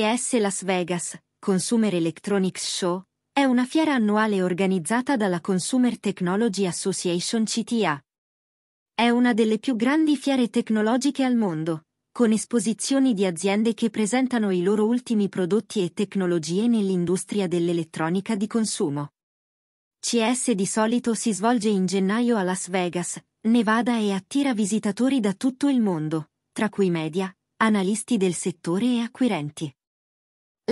CES Las Vegas, Consumer Electronics Show, è una fiera annuale organizzata dalla Consumer Technology Association CTA. È una delle più grandi fiere tecnologiche al mondo, con esposizioni di aziende che presentano i loro ultimi prodotti e tecnologie nell'industria dell'elettronica di consumo. CS di solito si svolge in gennaio a Las Vegas, Nevada e attira visitatori da tutto il mondo, tra cui media, analisti del settore e acquirenti.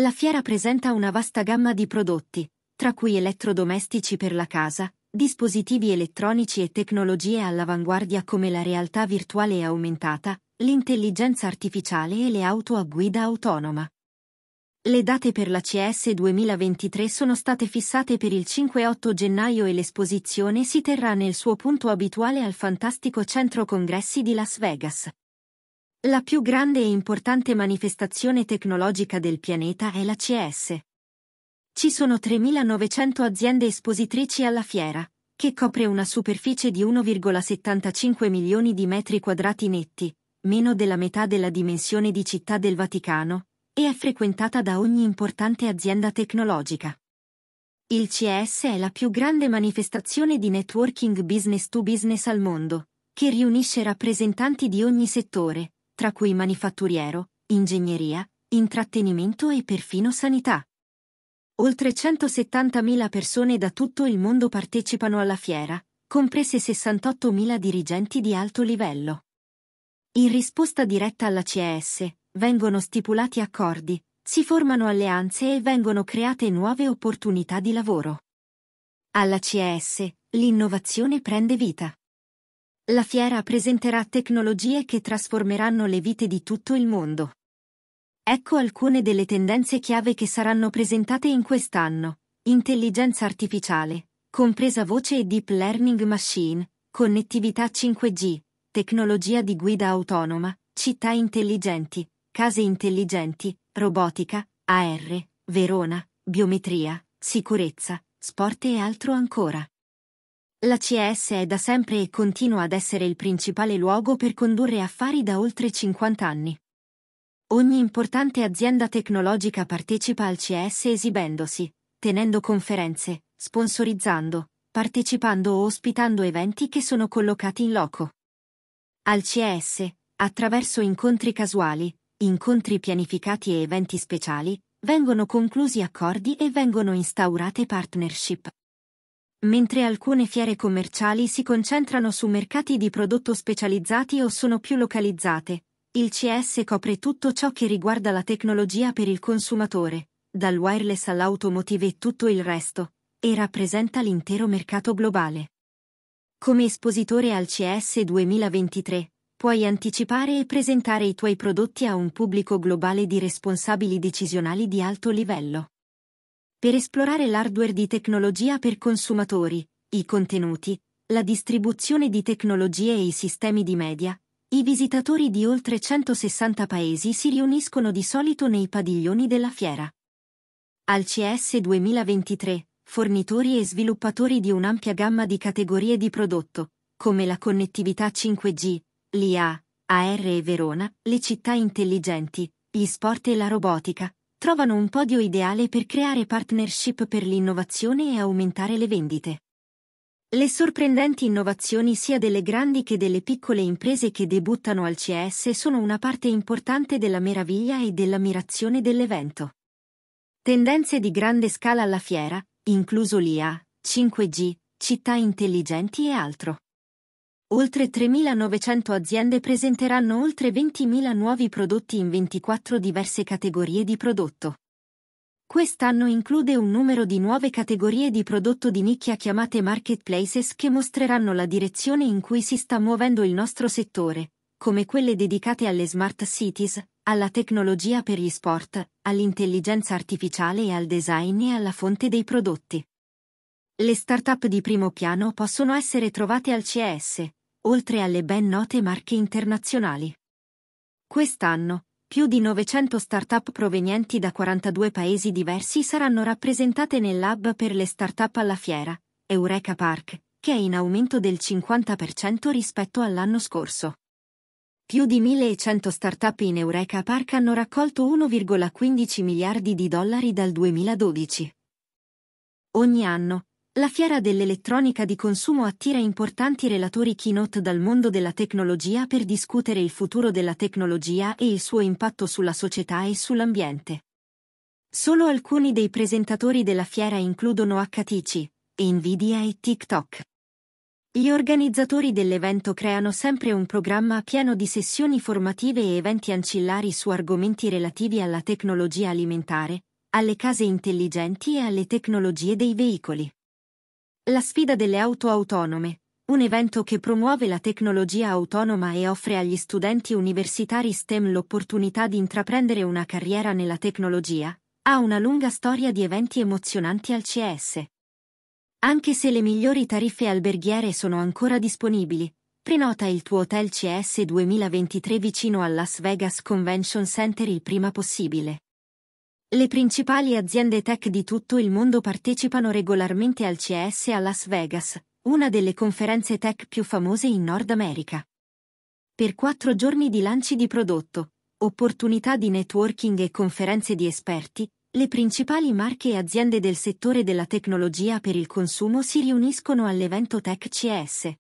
La fiera presenta una vasta gamma di prodotti, tra cui elettrodomestici per la casa, dispositivi elettronici e tecnologie all'avanguardia come la realtà virtuale e aumentata, l'intelligenza artificiale e le auto a guida autonoma. Le date per la CS 2023 sono state fissate per il 5-8 gennaio e l'esposizione si terrà nel suo punto abituale al fantastico centro congressi di Las Vegas. La più grande e importante manifestazione tecnologica del pianeta è la CS. Ci sono 3.900 aziende espositrici alla fiera, che copre una superficie di 1,75 milioni di metri quadrati netti, meno della metà della dimensione di città del Vaticano, e è frequentata da ogni importante azienda tecnologica. Il CS è la più grande manifestazione di networking business to business al mondo, che riunisce rappresentanti di ogni settore, tra cui manifatturiero, ingegneria, intrattenimento e perfino sanità. Oltre 170.000 persone da tutto il mondo partecipano alla fiera, comprese 68.000 dirigenti di alto livello. In risposta diretta alla CES, vengono stipulati accordi, si formano alleanze e vengono create nuove opportunità di lavoro. Alla CES, l'innovazione prende vita. La fiera presenterà tecnologie che trasformeranno le vite di tutto il mondo. Ecco alcune delle tendenze chiave che saranno presentate in quest'anno. Intelligenza artificiale, compresa voce e deep learning machine, connettività 5G, tecnologia di guida autonoma, città intelligenti, case intelligenti, robotica, AR, Verona, biometria, sicurezza, sport e altro ancora. La CS è da sempre e continua ad essere il principale luogo per condurre affari da oltre 50 anni. Ogni importante azienda tecnologica partecipa al CS esibendosi, tenendo conferenze, sponsorizzando, partecipando o ospitando eventi che sono collocati in loco. Al CS, attraverso incontri casuali, incontri pianificati e eventi speciali, vengono conclusi accordi e vengono instaurate partnership. Mentre alcune fiere commerciali si concentrano su mercati di prodotto specializzati o sono più localizzate, il CS copre tutto ciò che riguarda la tecnologia per il consumatore, dal wireless all'automotive e tutto il resto, e rappresenta l'intero mercato globale. Come espositore al CS 2023, puoi anticipare e presentare i tuoi prodotti a un pubblico globale di responsabili decisionali di alto livello per esplorare l'hardware di tecnologia per consumatori, i contenuti, la distribuzione di tecnologie e i sistemi di media, i visitatori di oltre 160 paesi si riuniscono di solito nei padiglioni della fiera. Al CS 2023, fornitori e sviluppatori di un'ampia gamma di categorie di prodotto, come la connettività 5G, l'IA, AR e Verona, le città intelligenti, gli sport e la robotica, trovano un podio ideale per creare partnership per l'innovazione e aumentare le vendite. Le sorprendenti innovazioni sia delle grandi che delle piccole imprese che debuttano al CS sono una parte importante della meraviglia e dell'ammirazione dell'evento. Tendenze di grande scala alla fiera, incluso l'IA, 5G, città intelligenti e altro. Oltre 3.900 aziende presenteranno oltre 20.000 nuovi prodotti in 24 diverse categorie di prodotto. Quest'anno include un numero di nuove categorie di prodotto di nicchia chiamate marketplaces che mostreranno la direzione in cui si sta muovendo il nostro settore, come quelle dedicate alle smart cities, alla tecnologia per gli sport, all'intelligenza artificiale e al design e alla fonte dei prodotti. Le start-up di primo piano possono essere trovate al CES, oltre alle ben note marche internazionali. Quest'anno, più di 900 start-up provenienti da 42 paesi diversi saranno rappresentate nel lab per le start-up alla fiera, Eureka Park, che è in aumento del 50% rispetto all'anno scorso. Più di 1100 start-up in Eureka Park hanno raccolto 1,15 miliardi di dollari dal 2012. Ogni anno, la fiera dell'elettronica di consumo attira importanti relatori keynote dal mondo della tecnologia per discutere il futuro della tecnologia e il suo impatto sulla società e sull'ambiente. Solo alcuni dei presentatori della fiera includono HTC, Nvidia e TikTok. Gli organizzatori dell'evento creano sempre un programma pieno di sessioni formative e eventi ancillari su argomenti relativi alla tecnologia alimentare, alle case intelligenti e alle tecnologie dei veicoli. La sfida delle auto autonome, un evento che promuove la tecnologia autonoma e offre agli studenti universitari STEM l'opportunità di intraprendere una carriera nella tecnologia, ha una lunga storia di eventi emozionanti al CS. Anche se le migliori tariffe alberghiere sono ancora disponibili, prenota il tuo hotel CS 2023 vicino al Las Vegas Convention Center il prima possibile. Le principali aziende tech di tutto il mondo partecipano regolarmente al CS a Las Vegas, una delle conferenze tech più famose in Nord America. Per quattro giorni di lanci di prodotto, opportunità di networking e conferenze di esperti, le principali marche e aziende del settore della tecnologia per il consumo si riuniscono all'evento Tech CS.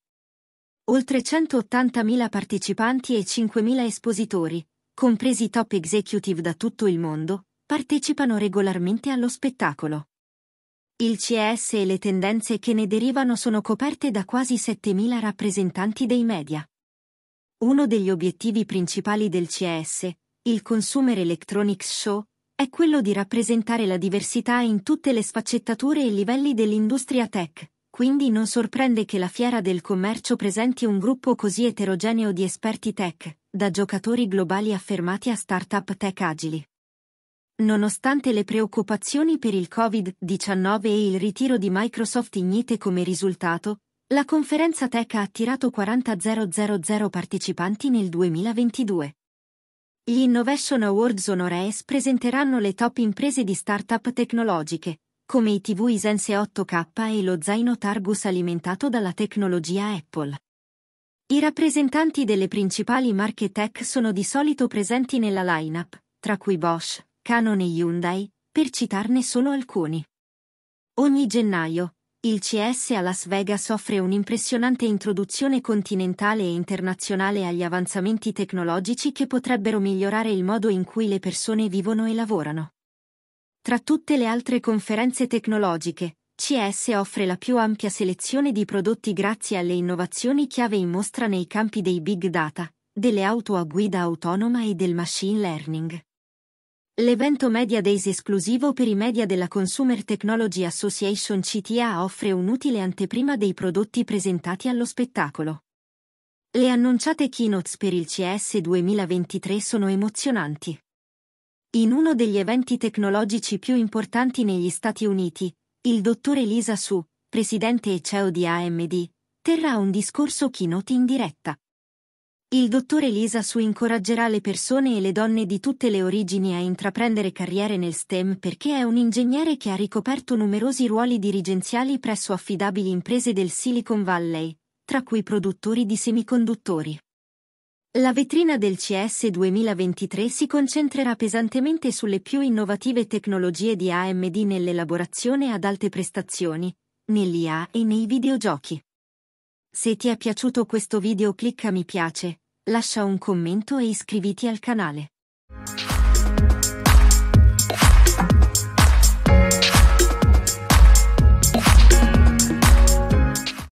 Oltre 180.000 partecipanti e 5.000 espositori, compresi top executive da tutto il mondo, partecipano regolarmente allo spettacolo. Il CES e le tendenze che ne derivano sono coperte da quasi 7.000 rappresentanti dei media. Uno degli obiettivi principali del CES, il Consumer Electronics Show, è quello di rappresentare la diversità in tutte le sfaccettature e livelli dell'industria tech, quindi non sorprende che la fiera del commercio presenti un gruppo così eterogeneo di esperti tech, da giocatori globali affermati a start-up tech agili, Nonostante le preoccupazioni per il Covid-19 e il ritiro di Microsoft ignite come risultato, la conferenza tech ha attirato 40.000 partecipanti nel 2022. Gli Innovation Awards Honorees presenteranno le top imprese di start-up tecnologiche, come i TV Isense 8K e lo zaino Targus alimentato dalla tecnologia Apple. I rappresentanti delle principali marche tech sono di solito presenti nella lineup, tra cui Bosch, Canon e Hyundai, per citarne solo alcuni. Ogni gennaio, il CS a Las Vegas offre un'impressionante introduzione continentale e internazionale agli avanzamenti tecnologici che potrebbero migliorare il modo in cui le persone vivono e lavorano. Tra tutte le altre conferenze tecnologiche, CS offre la più ampia selezione di prodotti grazie alle innovazioni chiave in mostra nei campi dei big data, delle auto a guida autonoma e del machine learning. L'evento Media Days esclusivo per i media della Consumer Technology Association CTA offre un'utile anteprima dei prodotti presentati allo spettacolo. Le annunciate keynotes per il CS 2023 sono emozionanti. In uno degli eventi tecnologici più importanti negli Stati Uniti, il dottor Elisa Su, presidente e CEO di AMD, terrà un discorso keynote in diretta. Il dottor Elisa Su incoraggerà le persone e le donne di tutte le origini a intraprendere carriere nel STEM perché è un ingegnere che ha ricoperto numerosi ruoli dirigenziali presso affidabili imprese del Silicon Valley, tra cui produttori di semiconduttori. La vetrina del CS 2023 si concentrerà pesantemente sulle più innovative tecnologie di AMD nell'elaborazione ad alte prestazioni, nell'IA e nei videogiochi. Se ti è piaciuto questo video clicca mi piace, lascia un commento e iscriviti al canale.